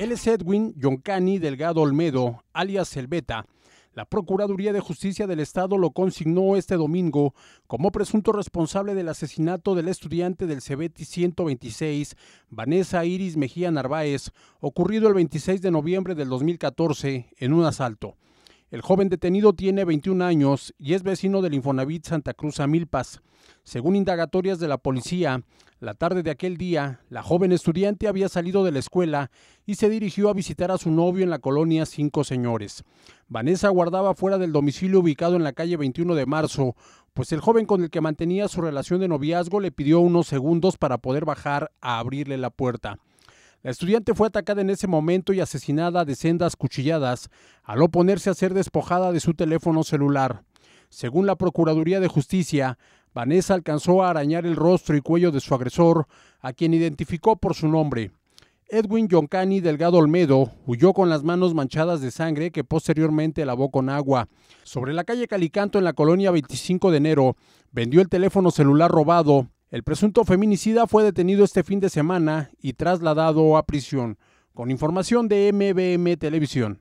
Él es Edwin Yoncani Delgado Olmedo, alias El La Procuraduría de Justicia del Estado lo consignó este domingo como presunto responsable del asesinato del estudiante del Cebeti 126, Vanessa Iris Mejía Narváez, ocurrido el 26 de noviembre del 2014 en un asalto. El joven detenido tiene 21 años y es vecino del Infonavit Santa Cruz a Milpas. Según indagatorias de la policía, la tarde de aquel día, la joven estudiante había salido de la escuela y se dirigió a visitar a su novio en la colonia Cinco Señores. Vanessa guardaba fuera del domicilio ubicado en la calle 21 de marzo, pues el joven con el que mantenía su relación de noviazgo le pidió unos segundos para poder bajar a abrirle la puerta. La estudiante fue atacada en ese momento y asesinada de sendas cuchilladas al oponerse a ser despojada de su teléfono celular. Según la Procuraduría de Justicia, Vanessa alcanzó a arañar el rostro y cuello de su agresor, a quien identificó por su nombre. Edwin Yoncani Delgado Olmedo huyó con las manos manchadas de sangre que posteriormente lavó con agua. Sobre la calle Calicanto en la colonia 25 de enero, vendió el teléfono celular robado el presunto feminicida fue detenido este fin de semana y trasladado a prisión. Con información de MBM Televisión.